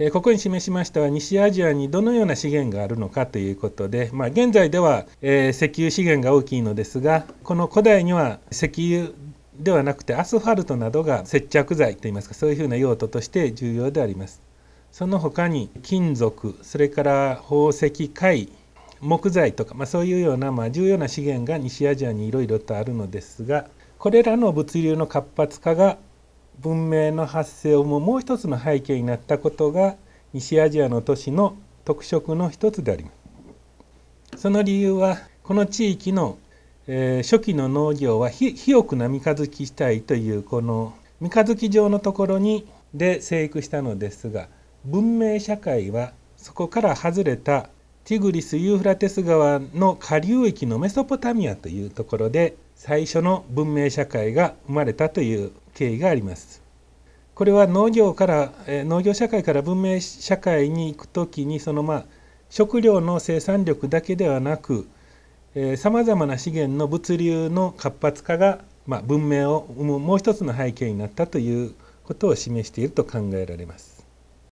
えここに示しましたは西アジアにどのような資源があるのかということで、まあ、現在では、え石油資源が大きいのですがこの古代には石油ではなくてアスファルトなどが接着剤といいますかそういうふうな用途として重要であります。その他に金属それから宝石貝木材とか、まあ、そういうような、まあ、重要な資源が西アジアにいろいろとあるのですがこれらの物流の活発化が文明の発生をももう一つの背景になったことが西アジアの都市の特色の一つでありますその理由はこの地域の、えー、初期の農業は肥沃な三日月地帯というこの三日月状のところにで生育したのですが文明社会はそこから外れたティグリス・ユーフラテス川の下流域のメソポタミアというところで最初の文明社会が生まれたという経緯があります。これは農業から農業社会から文明社会に行く時にそのまあ食料の生産力だけではなくさまざまな資源の物流の活発化が、まあ、文明を生むもう一つの背景になったということを示していると考えられます。